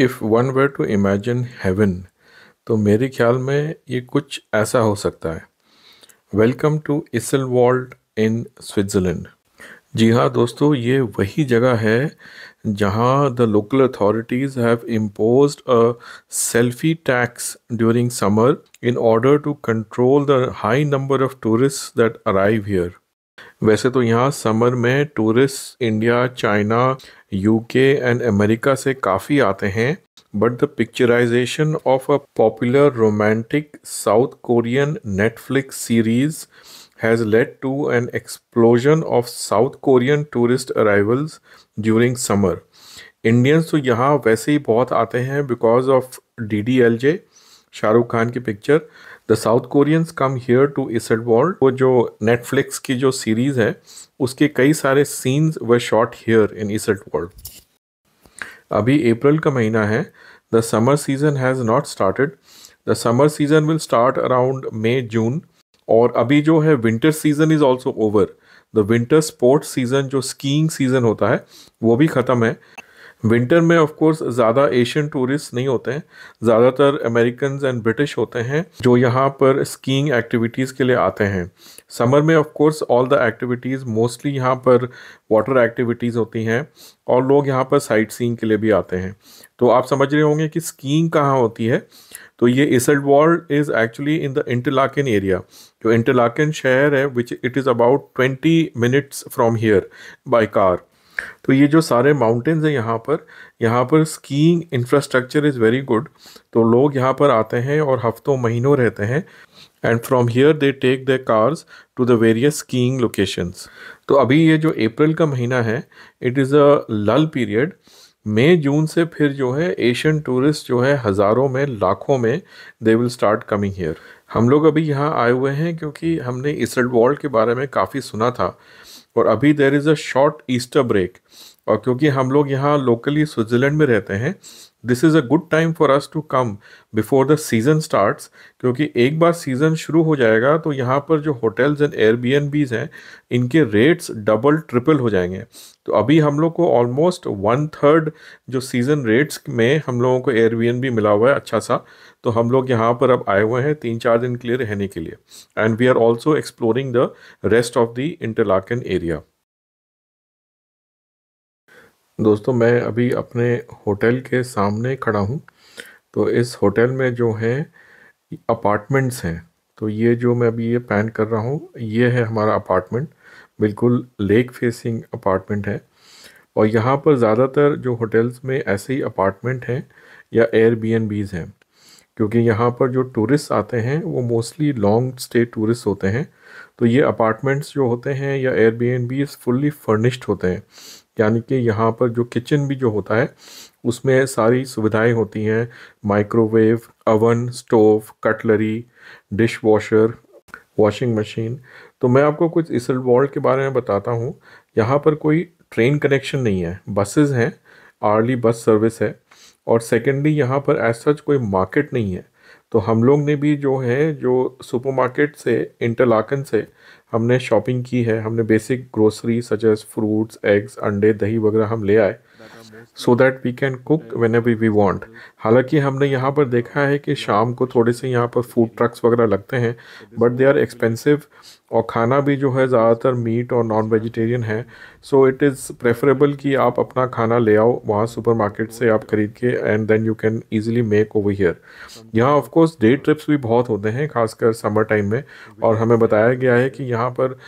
If one were to imagine heaven तो मेरे ख्याल में ये कुछ ऐसा हो सकता है welcome to Iseltwald in Switzerland जी हाँ दोस्तों ये वही जगह है जहाँ the local authorities have impose a selfie tax during summer in order to control the high number of tourist that arrive here वैसे तो यहाँ समर में tourist India China UK and America से काफ़ी आते हैं but the picturisation of a popular romantic South Korean Netflix series has led to N explosion of South Korean tourist arrivals during summer Indians तो यहाँ वैसे ही बहुत आते हैं because of D D L J Shahrukh Khan की picture the South Koreans come here to Iseltwald वो जो नेटफ्लिक्स की जो सीरीज़ है उसके कई सारे scenes were shot here in Iseltwald अभी अप्रैल का महीना है the summer season has not started the summer season will start around May June और अभी जो है winter season is also over the winter sports season जो स्कीइंग सीजन होता है वो भी ख़त्म है विंटर में ऑफ कोर्स ज़्यादा एशियन टूरिस्ट नहीं होते हैं ज़्यादातर अमेरिकन एंड ब्रिटिश होते हैं जो यहाँ पर स्कीइंग एक्टिविटीज़ के लिए आते हैं समर में of course all the activities mostly यहाँ पर वाटर एक्टिविटीज़ होती हैं और लोग यहाँ पर साइट सीइंग के लिए भी आते हैं तो आप समझ रहे होंगे कि स्कीइंग कहाँ होती है तो ये Iseltwald is actually in the Interlaken area जो इंटरलाकन शहर है which it is about twenty minutes from here by car तो ये जो सारे माउंटेन्स हैं यहाँ पर यहाँ पर skiing infrastructure is very good तो लोग यहाँ पर आते हैं और हफ्तों महीनों रहते हैं and from here they take the cars to the various skiing locations तो अभी ये जो अप्रैल का महीना है इट इज़ अ लल पीरियड मई जून से फिर जो है एशियन टूरिस्ट जो है हज़ारों में लाखों में they will start coming here हम लोग अभी यहाँ आए हुए हैं क्योंकि हमने इसल्ड वॉल्ड के बारे में काफ़ी सुना था और अभी there is a short Easter break और क्योंकि हम लोग यहाँ लोकली स्विट्ज़रलैंड में रहते हैं this is a good time for us to come before the season starts क्योंकि एक बार सीज़न शुरू हो जाएगा तो यहाँ पर जो होटल्स एंड बीज हैं इनके रेट्स डबल ट्रिपल हो जाएंगे तो अभी हम लोग को ऑलमोस्ट वन थर्ड जो सीज़न रेट्स में हम लोगों को एयरबीएनबी मिला हुआ है अच्छा सा तो हम लोग यहाँ पर अब आए हुए हैं तीन चार दिन के लिए रहने के लिए and we are also exploring the rest of the Interlaken area दोस्तों मैं अभी अपने होटल के सामने खड़ा हूँ तो इस होटल में जो है अपार्टमेंट्स हैं तो ये जो मैं अभी ये पैन कर रहा हूँ ये है हमारा अपार्टमेंट बिल्कुल लेक फेसिंग अपार्टमेंट है और यहाँ पर ज़्यादातर जो होटल्स में ऐसे ही अपार्टमेंट हैं या एयरबीएनबीज़ हैं क्योंकि यहाँ पर जो टूरिस्ट आते हैं वो मोस्टली लॉन्ग स्टे टूरिस्ट होते हैं तो ये अपार्टमेंट्स जो होते हैं या एयरबीएनबीज़ फुल्ली फर्निश्ड होते हैं यानी कि यहाँ पर जो किचन भी जो होता है उसमें सारी सुविधाएं होती हैं microwave oven stove cutlery dishwasher washing machine तो मैं आपको कुछ इसल वॉल्ट के बारे में बताता हूँ यहाँ पर कोई ट्रेन कनेक्शन नहीं है बसेस हैं आर्ली बस सर्विस है और सेकेंडली यहाँ पर एज सच कोई मार्केट नहीं है तो हम लोग ने भी जो है जो सुपरमार्केट से इंटरलाकन से हमने शॉपिंग की है हमने basic grocery such as fruits eggs अंडे दही वगैरह हम ले आए so that we can cook whenever we want हालांकि हमने यहाँ पर देखा है कि शाम को थोड़े से यहाँ पर फूड ट्रक्स वगैरह लगते हैं बट दे आर एक्सपेंसिव और खाना भी जो है ज़्यादातर मीट और नॉन वेजिटेरियन है सो इट इज़ प्रेफरेबल कि आप अपना खाना ले आओ वहाँ सुपर मार्केट से आप ख़रीद के and then you can easily make over here यहाँ ऑफकोर्स डे ट्रिप्स भी बहुत होते हैं खासकर समर टाइम में और हमें बताया गया है कि यहाँ पर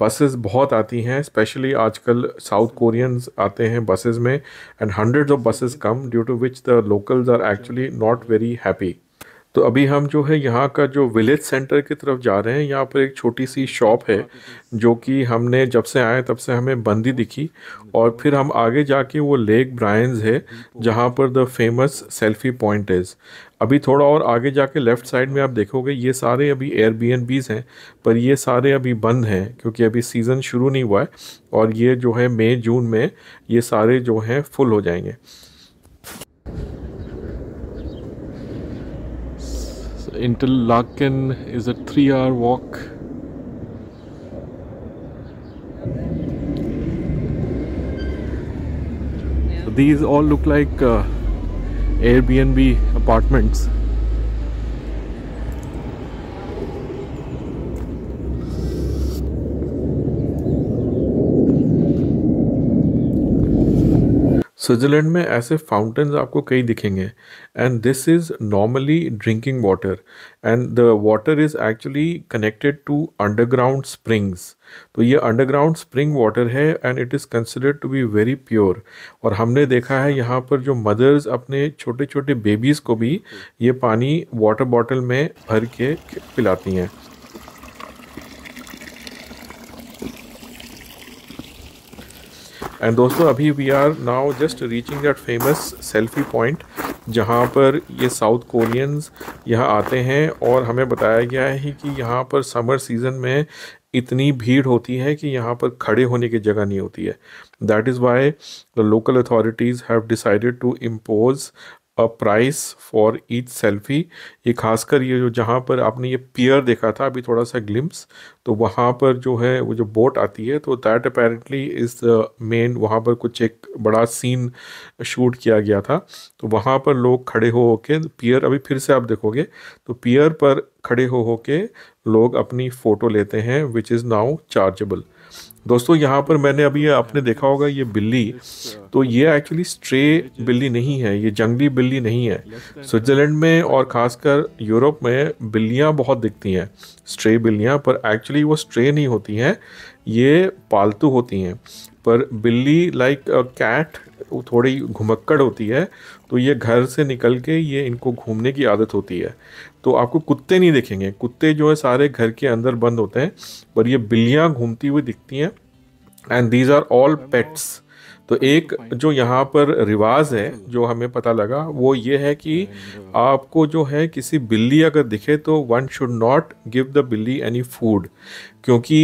बसेस बहुत आती हैं स्पेशली आजकल साउथ कोरियंस आते हैं बसेस में and hundreds of buses come due to which the locals are actually not very happy तो अभी हम जो है यहाँ का जो विलेज सेंटर की तरफ जा रहे हैं यहाँ पर एक छोटी सी शॉप है जो कि हमने जब से आए तब से हमें बंदी दिखी और फिर हम आगे जाके वो लेक ब्रायंस है जहाँ पर the famous selfie point is अभी थोड़ा और आगे जाके लेफ़्ट साइड में आप देखोगे ये सारे अभी एयरबीएनबीज़ हैं पर ये सारे अभी बंद हैं क्योंकि अभी सीज़न शुरू नहीं हुआ है और ये जो है मई जून में ये सारे जो हैं फुल हो जाएंगे until Larkin is a three hour walk these all look like uh, Airbnb apartments Switzerland में ऐसे फाउंटेन्स आपको कई दिखेंगे and this is normally drinking water and the water is actually connected to underground springs तो ये underground spring water है and it is considered to be very pure और हमने देखा है यहाँ पर जो मदर्स अपने छोटे छोटे बेबीज़ को भी ये पानी वाटर बॉटल में भर के पिलाती हैं एंड दोस्तों अभी we are now just reaching that famous selfie point जहाँ पर ये साउथ कोरियंस यहाँ आते हैं और हमें बताया गया है कि यहाँ पर समर सीज़न में इतनी भीड़ होती है कि यहाँ पर खड़े होने की जगह नहीं होती है that is why the local authorities have decided to impose a price for each selfie ये खासकर ये जो जहाँ पर आपने ये पियर देखा था अभी थोड़ा सा ग्लिम्स तो वहाँ पर जो है वो जो बोट आती है तो दैट अपेरेंटली इज़ मेन वहाँ पर कुछ एक बड़ा सीन शूट किया गया था तो वहाँ पर लोग खड़े हो होके पियर अभी फिर से आप देखोगे तो पियर पर खड़े हो होके लोग अपनी फ़ोटो लेते हैं विच इज़ नाउ चार्जेबल दोस्तों यहाँ पर मैंने अभी आपने देखा होगा ये बिल्ली तो ये एक्चुअली स्ट्रे बिल्ली नहीं है ये जंगली बिल्ली नहीं है स्विट्ज़रलैंड में और ख़ासकर यूरोप में बिल्लियाँ बहुत दिखती हैं स्ट्रे बिल्लियाँ पर एक्चुअली वो स्ट्रे नहीं होती हैं ये पालतू होती हैं पर बिल्ली लाइक कैट थोड़ी घुमक्कड़ होती है तो ये घर से निकल के ये इनको घूमने की आदत होती है तो आपको कुत्ते नहीं दिखेंगे कुत्ते जो है सारे घर के अंदर बंद होते हैं पर ये बिल्लियाँ घूमती हुई दिखती हैं and these are all pets तो एक जो यहाँ पर रिवाज है जो हमें पता लगा वो ये है कि आपको जो है किसी बिल्ली अगर दिखे तो one should not give the बिल्ली एनी फूड क्योंकि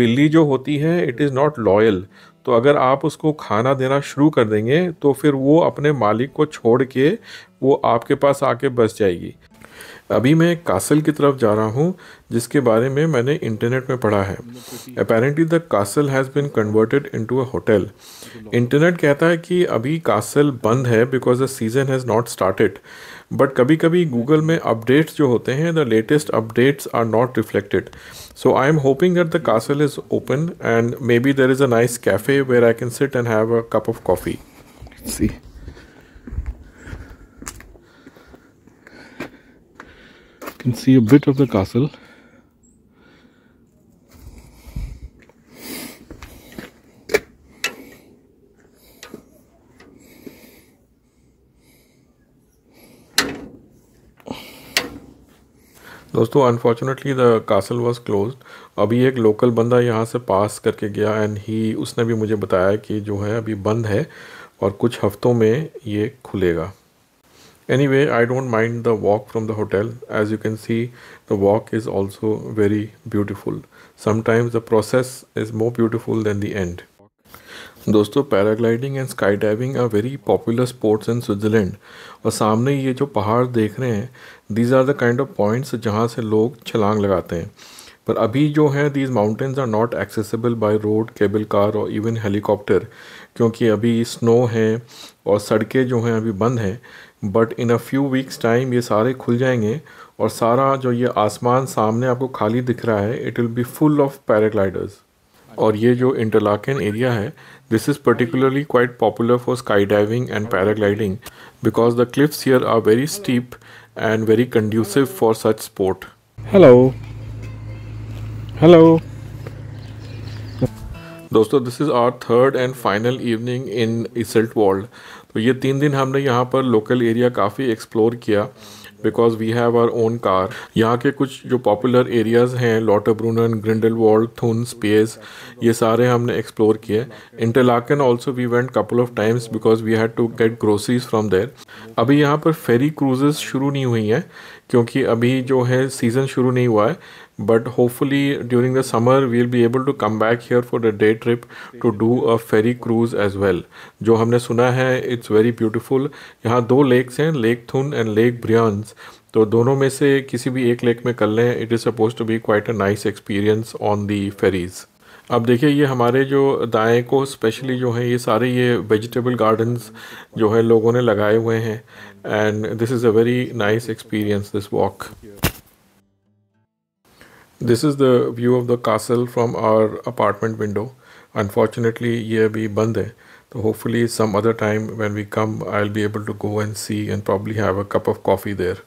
बिल्ली जो होती है इट इज़ नॉट लॉयल तो अगर आप उसको खाना देना शुरू कर देंगे तो फिर वो अपने मालिक को छोड़ के वो आपके पास आके बस जाएगी अभी मैं कासल की तरफ जा रहा हूँ जिसके बारे में मैंने इंटरनेट में पढ़ा है apparently the castle has been converted into a hotel internet कहता है कि अभी कासल बंद है because the season has not started but कभी कभी गूगल में अपडेट्स जो होते हैं the latest updates are not reflected so I am hoping that the castle is open and maybe there is a nice cafe where I can sit and have a cup of coffee C can see a bit of the castle दोस्तों unfortunately the castle was close अभी एक local बंदा यहाँ से पास करके गया and he उसने भी मुझे बताया कि जो है अभी बंद है और कुछ हफ्तों में ये खुलेगा anyway I don't mind the walk from the hotel as you can see the walk is also very beautiful sometimes the process is more beautiful than the end दोस्तों paragliding and skydiving are very popular sports in Switzerland और सामने ये जो पहाड़ देख रहे हैं these are the kind of points जहाँ से लोग छलांग लगाते हैं पर अभी जो है these mountains are not accessible by road cable car और इवन हेलीकॉप्टर क्योंकि अभी स्नो है और सड़कें जो हैं अभी बंद हैं but in a few weeks time ये सारे खुल जाएंगे और सारा जो ये आसमान सामने आपको खाली दिख रहा है it will be full of paragliders और ये जो इंटरलाकन एरिया है this is particularly quite popular for skydiving and paragliding because the cliffs here are very steep and very conducive for such sport hello hello दोस्तों this is our third and final evening in इसल्ट world तो ये तीन दिन हमने यहाँ पर local area काफ़ी एक्सप्लोर किया because we have our own car यहाँ के कुछ जो पॉपुलर एरियाज़ हैं लॉटरब्रूनन वॉल थुन स्पेस ये सारे हमने एक्सप्लोर किए Interlaken also we went couple of times because we had to get groceries from there अभी यहाँ पर फेरी क्रूजेज़ शुरू नहीं हुई हैं क्योंकि अभी जो है सीज़न शुरू नहीं हुआ है but hopefully during the summer we'll be able to come back here for the day trip to do a ferry cruise as well jo humne suna hai it's very beautiful yahan do lakes hain lake thun and lake bryans तो दोनों में से किसी भी एक lake में कर लें it is suppose to be quite a nice experience on the ferries अब देखिए ये हमारे जो दाएँ को स्पेशली जो है ये सारे ये वेजिटेबल गार्डन्स जो है लोगों ने लगाए हुए हैं and this is a very nice experience this walk This is the view of the castle from our apartment window. Unfortunately, here bhi band hai. So hopefully some other time when we come, I'll be able to go and see and probably have a cup of coffee there.